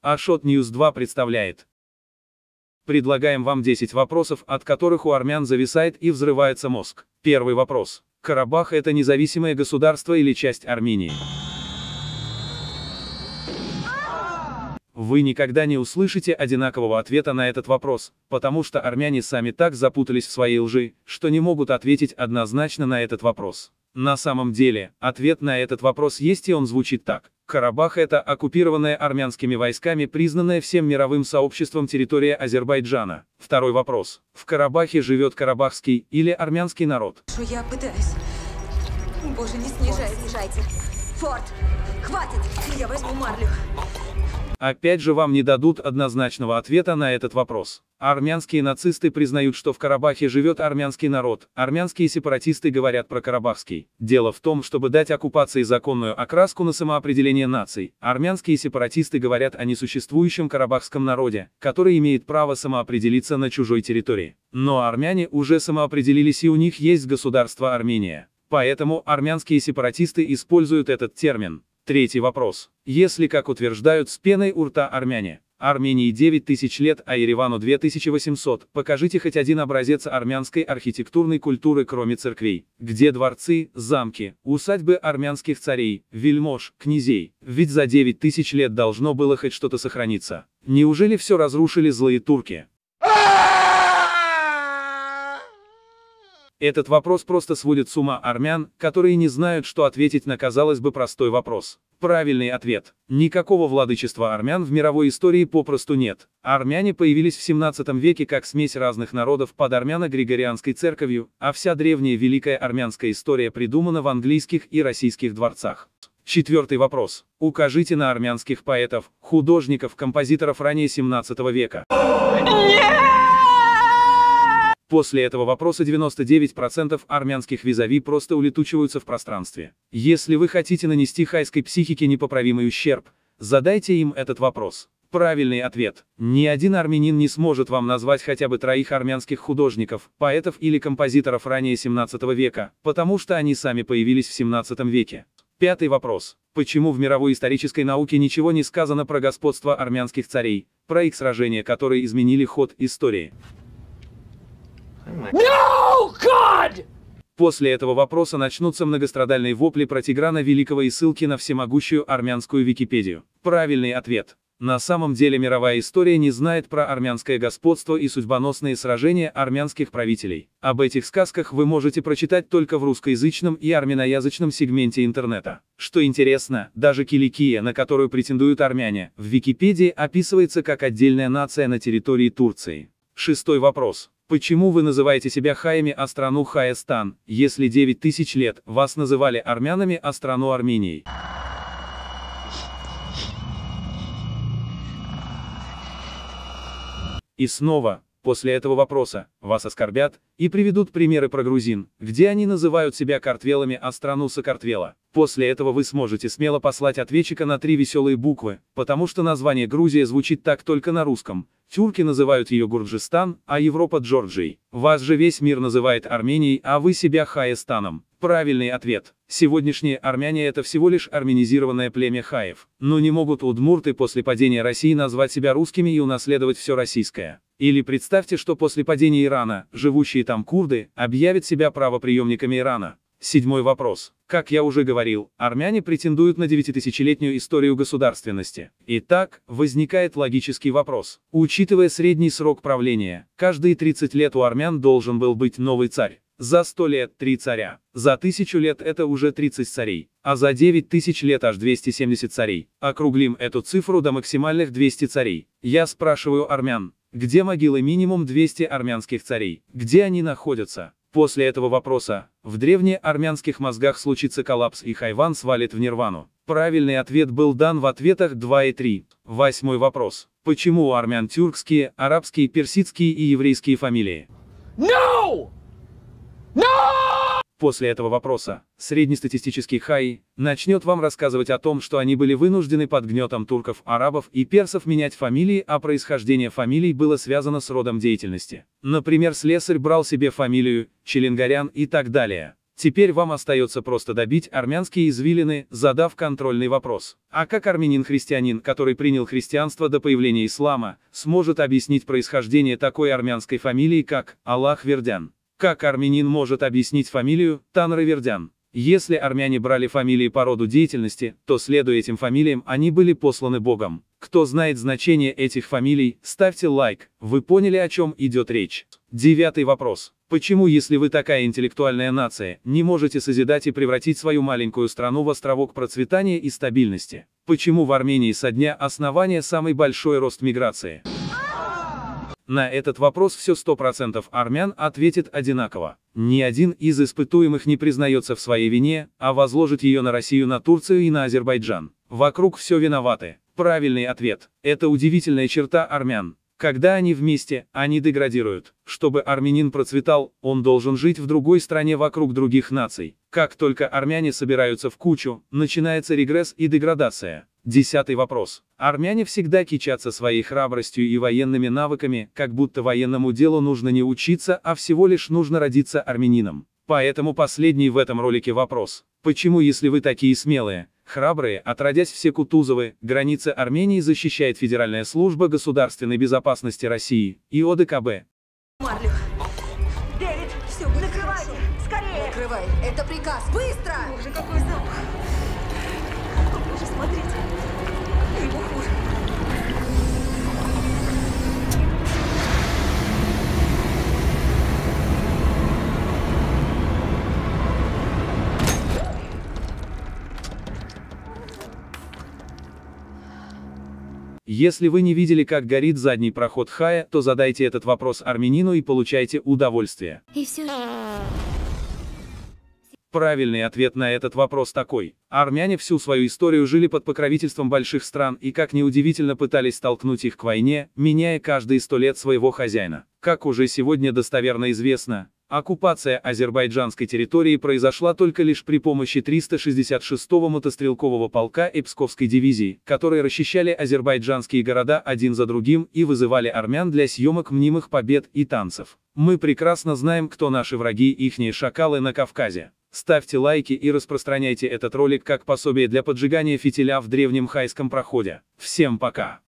Ашот Ньюс 2 представляет. Предлагаем вам 10 вопросов, от которых у армян зависает и взрывается мозг. Первый вопрос. Карабах – это независимое государство или часть Армении? Вы никогда не услышите одинакового ответа на этот вопрос, потому что армяне сами так запутались в своей лжи, что не могут ответить однозначно на этот вопрос. На самом деле, ответ на этот вопрос есть и он звучит так. Карабах – это оккупированная армянскими войсками, признанная всем мировым сообществом территория Азербайджана. Второй вопрос. В Карабахе живет карабахский или армянский народ? Я пытаюсь. Боже, не снижай. снижайте. Форд, хватит, я возьму марлю. Опять же вам не дадут однозначного ответа на этот вопрос. Армянские нацисты признают, что в Карабахе живет армянский народ, армянские сепаратисты говорят про карабахский. Дело в том, чтобы дать оккупации законную окраску на самоопределение наций, армянские сепаратисты говорят о несуществующем карабахском народе, который имеет право самоопределиться на чужой территории. Но армяне уже самоопределились и у них есть государство Армения. Поэтому армянские сепаратисты используют этот термин. Третий вопрос. Если, как утверждают с пеной у рта армяне, Армении 9000 лет, а Еревану 2800, покажите хоть один образец армянской архитектурной культуры, кроме церквей, где дворцы, замки, усадьбы армянских царей, вельмож, князей, ведь за 9000 лет должно было хоть что-то сохраниться. Неужели все разрушили злые турки? Этот вопрос просто сводит с ума армян, которые не знают, что ответить на, казалось бы, простой вопрос. Правильный ответ. Никакого владычества армян в мировой истории попросту нет. Армяне появились в 17 веке как смесь разных народов под армяно-григорианской церковью, а вся древняя великая армянская история придумана в английских и российских дворцах. Четвертый вопрос. Укажите на армянских поэтов, художников, композиторов ранее 17 века. Нет! После этого вопроса 99% армянских визави просто улетучиваются в пространстве. Если вы хотите нанести хайской психике непоправимый ущерб, задайте им этот вопрос. Правильный ответ. Ни один армянин не сможет вам назвать хотя бы троих армянских художников, поэтов или композиторов ранее 17 века, потому что они сами появились в 17 веке. Пятый вопрос. Почему в мировой исторической науке ничего не сказано про господство армянских царей, про их сражения, которые изменили ход истории? No, God! После этого вопроса начнутся многострадальные вопли про Тиграна Великого и ссылки на всемогущую армянскую Википедию. Правильный ответ. На самом деле мировая история не знает про армянское господство и судьбоносные сражения армянских правителей. Об этих сказках вы можете прочитать только в русскоязычном и армяноязычном сегменте интернета. Что интересно, даже Киликия, на которую претендуют армяне, в Википедии описывается как отдельная нация на территории Турции. Шестой вопрос. Почему вы называете себя хаями, а страну Хаястан, если 9 тысяч лет вас называли армянами, а страну Арменией? И снова, после этого вопроса, вас оскорбят, и приведут примеры про грузин, где они называют себя картвелами, а страну Сокартвела. После этого вы сможете смело послать ответчика на три веселые буквы, потому что название Грузия звучит так только на русском. Тюрки называют ее Гурджистан, а Европа Джорджией. Вас же весь мир называет Арменией, а вы себя Хаестаном. Правильный ответ. Сегодняшние армяне это всего лишь арменизированное племя хаев. Но не могут удмурты после падения России назвать себя русскими и унаследовать все российское. Или представьте, что после падения Ирана, живущие там курды, объявят себя правоприемниками Ирана. Седьмой вопрос. Как я уже говорил, армяне претендуют на 9000-летнюю историю государственности. Итак, возникает логический вопрос. Учитывая средний срок правления, каждые 30 лет у армян должен был быть новый царь. За 100 лет – 3 царя, за 1000 лет – это уже 30 царей, а за 9000 лет – аж 270 царей. Округлим эту цифру до максимальных 200 царей. Я спрашиваю армян, где могилы минимум 200 армянских царей? Где они находятся? После этого вопроса, в древнеармянских мозгах случится коллапс и Хайван свалит в нирвану. Правильный ответ был дан в ответах 2 и 3. Восьмой вопрос. Почему у армян тюркские, арабские, персидские и еврейские фамилии? No! После этого вопроса среднестатистический хаи начнет вам рассказывать о том, что они были вынуждены под гнетом турков, арабов и персов менять фамилии, а происхождение фамилий было связано с родом деятельности. Например, слесарь брал себе фамилию, челенгарян и так далее. Теперь вам остается просто добить армянские извилины, задав контрольный вопрос. А как армянин-христианин, который принял христианство до появления ислама, сможет объяснить происхождение такой армянской фамилии, как Аллах Вердян? Как армянин может объяснить фамилию Танравердян? Если армяне брали фамилии по роду деятельности, то, следуя этим фамилиям, они были посланы Богом. Кто знает значение этих фамилий, ставьте лайк, вы поняли, о чем идет речь. Девятый вопрос. Почему, если вы такая интеллектуальная нация, не можете созидать и превратить свою маленькую страну в островок процветания и стабильности? Почему в Армении со дня основания самый большой рост миграции? На этот вопрос все 100% армян ответит одинаково. Ни один из испытуемых не признается в своей вине, а возложит ее на Россию, на Турцию и на Азербайджан. Вокруг все виноваты. Правильный ответ. Это удивительная черта армян. Когда они вместе, они деградируют. Чтобы армянин процветал, он должен жить в другой стране вокруг других наций. Как только армяне собираются в кучу, начинается регресс и деградация. Десятый вопрос. Армяне всегда кичатся своей храбростью и военными навыками, как будто военному делу нужно не учиться, а всего лишь нужно родиться армянином. Поэтому последний в этом ролике вопрос. Почему если вы такие смелые, храбрые, отродясь все Кутузовы, границы Армении защищает Федеральная служба государственной безопасности России, и ОДКБ? Марлих. Дэвид, все, закрывайте, скорее. Закрывай, это приказ, быстро! Боже, какой запах же, смотрите. Ну, его хуже. Если вы не видели, как горит задний проход Хая, то задайте этот вопрос армянину и получайте удовольствие. И все же... Правильный ответ на этот вопрос такой. Армяне всю свою историю жили под покровительством больших стран и, как неудивительно, пытались столкнуть их к войне, меняя каждые сто лет своего хозяина. Как уже сегодня достоверно известно, оккупация азербайджанской территории произошла только лишь при помощи 366-го мотострелкового полка Эпсковской дивизии, которые расчищали азербайджанские города один за другим и вызывали армян для съемок мнимых побед и танцев. Мы прекрасно знаем, кто наши враги и ихние шакалы на Кавказе. Ставьте лайки и распространяйте этот ролик как пособие для поджигания фитиля в древнем хайском проходе. Всем пока!